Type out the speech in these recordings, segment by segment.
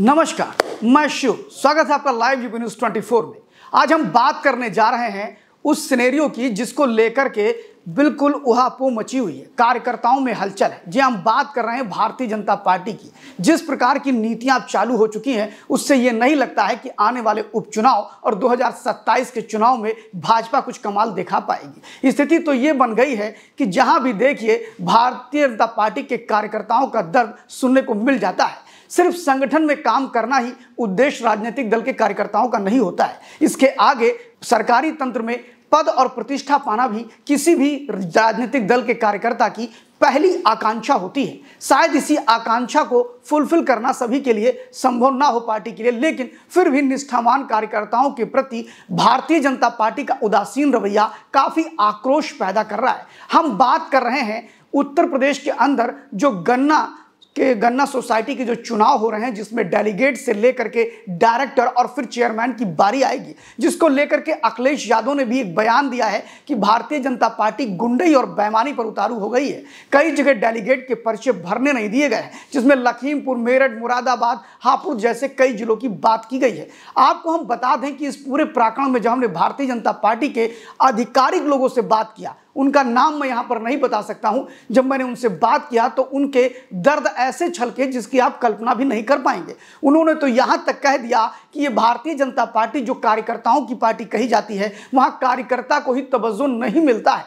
नमस्कार मैं शिव स्वागत है आपका लाइव यूपी न्यूज ट्वेंटी में आज हम बात करने जा रहे हैं उस सिनेरियो की जिसको लेकर के बिल्कुल उहापो मची हुई है कार्यकर्ताओं में हलचल है जी हम बात कर रहे हैं भारतीय जनता पार्टी की जिस प्रकार की नीतियां अब चालू हो चुकी हैं उससे ये नहीं लगता है कि आने वाले उपचुनाव और 2027 के चुनाव में भाजपा कुछ कमाल दिखा पाएगी स्थिति तो ये बन गई है कि जहां भी देखिए भारतीय जनता पार्टी के कार्यकर्ताओं का दर्द सुनने को मिल जाता है सिर्फ संगठन में काम करना ही उद्देश्य राजनीतिक दल के कार्यकर्ताओं का नहीं होता है इसके आगे सरकारी तंत्र में पद और प्रतिष्ठा पाना भी किसी भी राजनीतिक दल के कार्यकर्ता की पहली आकांक्षा होती है शायद इसी आकांक्षा को फुलफिल करना सभी के लिए संभव ना हो पार्टी के लिए लेकिन फिर भी निष्ठावान कार्यकर्ताओं के प्रति भारतीय जनता पार्टी का उदासीन रवैया काफ़ी आक्रोश पैदा कर रहा है हम बात कर रहे हैं उत्तर प्रदेश के अंदर जो गन्ना के गन्ना सोसाइटी के जो चुनाव हो रहे हैं जिसमें डेलीगेट से लेकर के डायरेक्टर और फिर चेयरमैन की बारी आएगी जिसको लेकर के अखिलेश यादव ने भी एक बयान दिया है कि भारतीय जनता पार्टी गुंडई और बैमानी पर उतारू हो गई है कई जगह डेलीगेट के पर्चे भरने नहीं दिए गए हैं जिसमें लखीमपुर मेरठ मुरादाबाद हापुड़ जैसे कई जिलों की बात की गई है आपको हम बता दें कि इस पूरे प्राकरण में जब हमने भारतीय जनता पार्टी के आधिकारिक लोगों से बात किया उनका नाम मैं यहाँ पर नहीं बता सकता हूँ जब मैंने उनसे बात किया तो उनके दर्द ऐसे छलके जिसकी आप कल्पना भी नहीं कर पाएंगे उन्होंने तो यहाँ तक कह दिया कि ये भारतीय जनता पार्टी जो कार्यकर्ताओं की पार्टी कही जाती है वहाँ कार्यकर्ता को ही तवज्जो नहीं मिलता है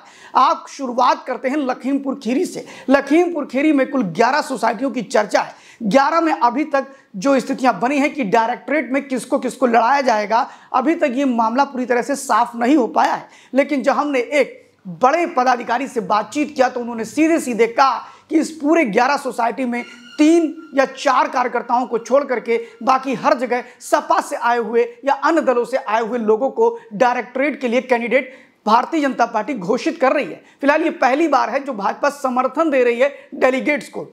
आप शुरुआत करते हैं लखीमपुर खीरी से लखीमपुर खीरी में कुल ग्यारह सोसाइटियों की चर्चा है ग्यारह में अभी तक जो स्थितियां बनी हैं कि डायरेक्टरेट में किसको किसको लड़ाया जाएगा अभी तक ये मामला पूरी तरह से साफ नहीं हो पाया है लेकिन जब हमने एक बड़े पदाधिकारी से बातचीत किया तो उन्होंने सीधे सीधे कहा कि इस पूरे 11 सोसाइटी में तीन या चार कार्यकर्ताओं को छोड़ करके बाकी हर जगह सपा से आए हुए या अन्य दलों से आए हुए लोगों को डायरेक्टरेट के लिए कैंडिडेट भारतीय जनता पार्टी घोषित कर रही है फिलहाल ये पहली बार है जो भाजपा समर्थन दे रही है डेलीगेट्स को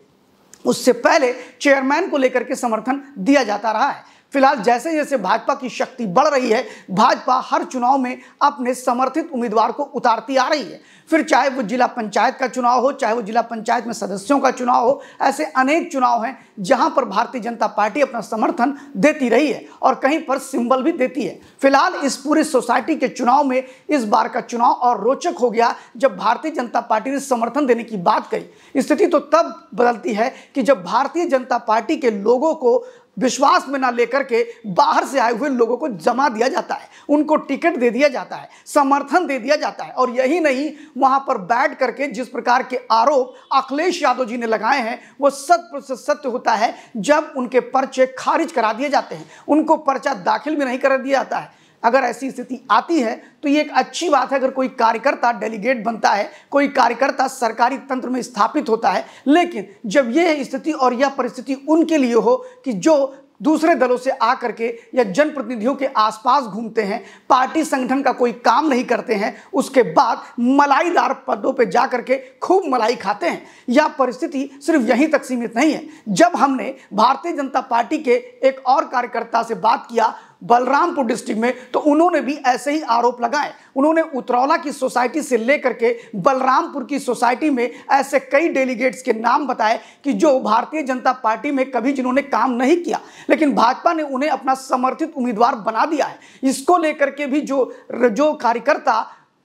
उससे पहले चेयरमैन को लेकर के समर्थन दिया जाता रहा है फिलहाल जैसे जैसे भाजपा की शक्ति बढ़ रही है भाजपा हर चुनाव में अपने समर्थित उम्मीदवार को उतारती आ रही है फिर चाहे वो जिला पंचायत का चुनाव हो चाहे वो जिला पंचायत में सदस्यों का चुनाव हो ऐसे अनेक चुनाव हैं जहां पर भारतीय जनता पार्टी अपना समर्थन देती रही है और कहीं पर सिंबल भी देती है फिलहाल इस पूरी सोसाइटी के चुनाव में इस बार का चुनाव और रोचक हो गया जब भारतीय जनता पार्टी ने समर्थन देने की बात कही स्थिति तो तब बदलती है कि जब भारतीय जनता पार्टी के लोगों को विश्वास में ना लेकर के बाहर से आए हुए लोगों को जमा दिया जाता है उनको टिकट दे दिया जाता है समर्थन दे दिया जाता है और यही नहीं वहां पर बैठ करके जिस प्रकार के आरोप अखिलेश यादव जी ने लगाए हैं वो सत प्रतिशत सत्य होता है जब उनके पर्चे खारिज करा दिए जाते हैं उनको पर्चा दाखिल भी नहीं कर दिया जाता है अगर ऐसी स्थिति आती है तो ये एक अच्छी बात है अगर कोई कार्यकर्ता डेलीगेट बनता है कोई कार्यकर्ता सरकारी तंत्र में स्थापित होता है लेकिन जब यह स्थिति और यह परिस्थिति उनके लिए हो कि जो दूसरे दलों से आ करके या जनप्रतिनिधियों के आसपास घूमते हैं पार्टी संगठन का कोई काम नहीं करते हैं उसके बाद मलाईदार पदों पे जा करके खूब मलाई खाते हैं यह परिस्थिति सिर्फ यहीं तक सीमित नहीं है जब हमने भारतीय जनता पार्टी के एक और कार्यकर्ता से बात किया बलरामपुर डिस्ट्रिक्ट में तो उन्होंने भी ऐसे ही आरोप लगाए उन्होंने उतरौला की सोसाइटी से लेकर के बलरामपुर की सोसाइटी में ऐसे कई डेलीगेट्स के नाम बताए कि जो भारतीय जनता पार्टी में कभी जिन्होंने काम नहीं किया लेकिन भाजपा ने उन्हें अपना समर्थित उम्मीदवार बना दिया है इसको लेकर के भी जो जो कार्यकर्ता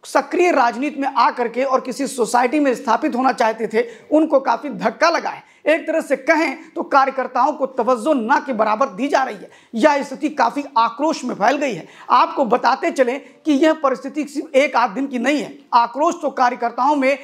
सक्रिय राजनीति में आकर के और किसी सोसाइटी में स्थापित होना चाहते थे उनको काफ़ी धक्का लगा है एक तरह से कहें तो कार्यकर्ताओं को तवज्जो ना के बराबर दी जा रही है यह स्थिति काफ़ी आक्रोश में फैल गई है आपको बताते चलें कि यह परिस्थिति सिर्फ एक आध दिन की नहीं है आक्रोश तो कार्यकर्ताओं में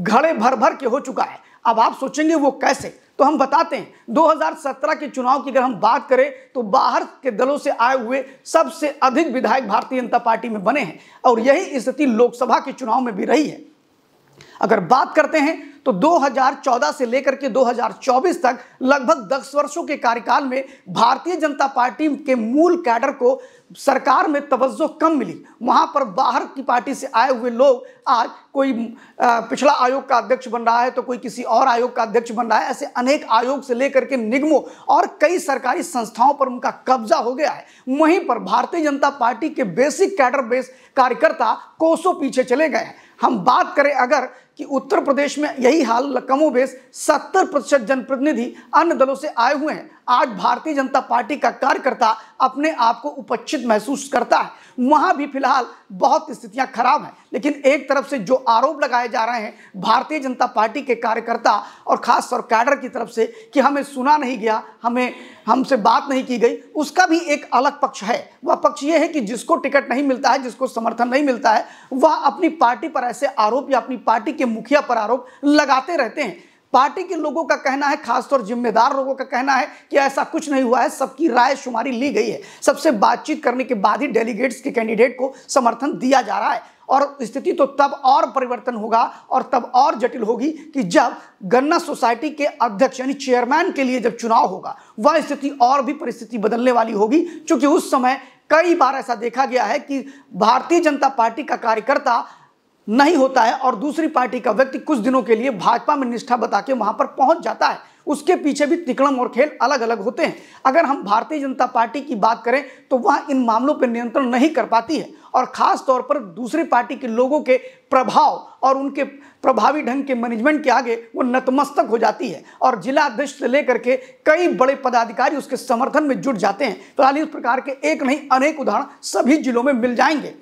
घड़े भर भर के हो चुका है अब आप सोचेंगे वो कैसे तो हम बताते हैं 2017 के चुनाव की अगर हम बात करें तो बाहर के दलों से आए हुए सबसे अधिक विधायक भारतीय जनता पार्टी में बने हैं और यही स्थिति लोकसभा के चुनाव में भी रही है अगर बात करते हैं तो 2014 से लेकर के 2024 तक लगभग 10 वर्षों के कार्यकाल में भारतीय जनता पार्टी के मूल कैडर को सरकार में तवज्जो कम मिली वहाँ पर बाहर की पार्टी से आए हुए लोग आज कोई पिछला आयोग का अध्यक्ष बन रहा है तो कोई किसी और आयोग का अध्यक्ष बन रहा है ऐसे अनेक आयोग से लेकर के निगमों और कई सरकारी संस्थाओं पर उनका कब्जा हो गया है वहीं पर भारतीय जनता पार्टी के बेसिक कैडर बेस कार्यकर्ता कोसों पीछे चले गए हैं हम बात करें अगर कि उत्तर प्रदेश में यही हाल कमो बेस सत्तर प्रतिशत जनप्रतिनिधि अन्य दलों से आए हुए हैं आज भारतीय जनता पार्टी का कार्यकर्ता अपने आप को उपस्थित महसूस करता है वहां भी फिलहाल बहुत स्थितियां खराब हैं लेकिन एक तरफ से जो आरोप लगाए जा रहे हैं भारतीय जनता पार्टी के कार्यकर्ता और खास तौर कैडर की तरफ से कि हमें सुना नहीं गया हमें हमसे बात नहीं की गई उसका भी एक अलग पक्ष है वह पक्ष ये है कि जिसको टिकट नहीं मिलता है जिसको समर्थन नहीं मिलता है वह अपनी पार्टी पर ऐसे आरोप या अपनी पार्टी के मुखिया पर आरोप लगाते रहते हैं पार्टी के लोगों का कहना है खासतौर जिम्मेदार लोगों का कहना है कि ऐसा कुछ नहीं हुआ है सबकी राय शुमारी ली गई है सबसे बातचीत करने के बाद ही डेलीगेट्स के कैंडिडेट को समर्थन दिया जा रहा है और स्थिति तो तब और परिवर्तन होगा और तब और जटिल होगी कि जब गन्ना सोसाइटी के अध्यक्ष यानी चेयरमैन के लिए जब चुनाव होगा वह स्थिति और भी परिस्थिति बदलने वाली होगी क्योंकि उस समय कई बार ऐसा देखा गया है कि भारतीय जनता पार्टी का कार्यकर्ता नहीं होता है और दूसरी पार्टी का व्यक्ति कुछ दिनों के लिए भाजपा में निष्ठा बता के वहां पर पहुंच जाता है उसके पीछे भी तिकड़म और खेल अलग अलग होते हैं अगर हम भारतीय जनता पार्टी की बात करें तो वह इन मामलों पर नियंत्रण नहीं कर पाती है और ख़ास तौर पर दूसरी पार्टी के लोगों के प्रभाव और उनके प्रभावी ढंग के मैनेजमेंट के आगे वो नतमस्तक हो जाती है और जिला अध्यक्ष से लेकर के कई बड़े पदाधिकारी उसके समर्थन में जुट जाते हैं फिलहाल तो इस प्रकार के एक नहीं अनेक उदाहरण सभी जिलों में मिल जाएंगे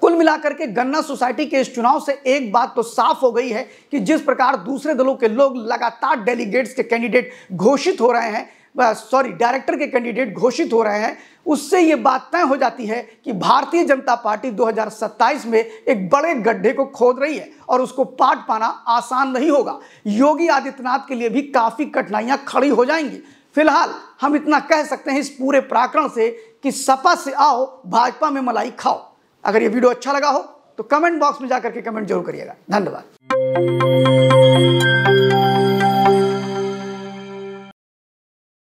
कुल मिलाकर के गन्ना सोसाइटी के इस चुनाव से एक बात तो साफ हो गई है कि जिस प्रकार दूसरे दलों के लोग लगातार डेलीगेट्स के कैंडिडेट घोषित हो रहे हैं सॉरी डायरेक्टर के कैंडिडेट घोषित हो रहे हैं उससे ये बात तय हो जाती है कि भारतीय जनता पार्टी 2027 में एक बड़े गड्ढे को खोद रही है और उसको पाट पाना आसान नहीं होगा योगी आदित्यनाथ के लिए भी काफ़ी कठिनाइयाँ खड़ी हो जाएंगी फिलहाल हम इतना कह सकते हैं इस पूरे प्राकरण से कि सपा से आओ भाजपा में मलाई खाओ अगर ये वीडियो अच्छा लगा हो तो कमेंट बॉक्स में जाकर के कमेंट जरूर करिएगा धन्यवाद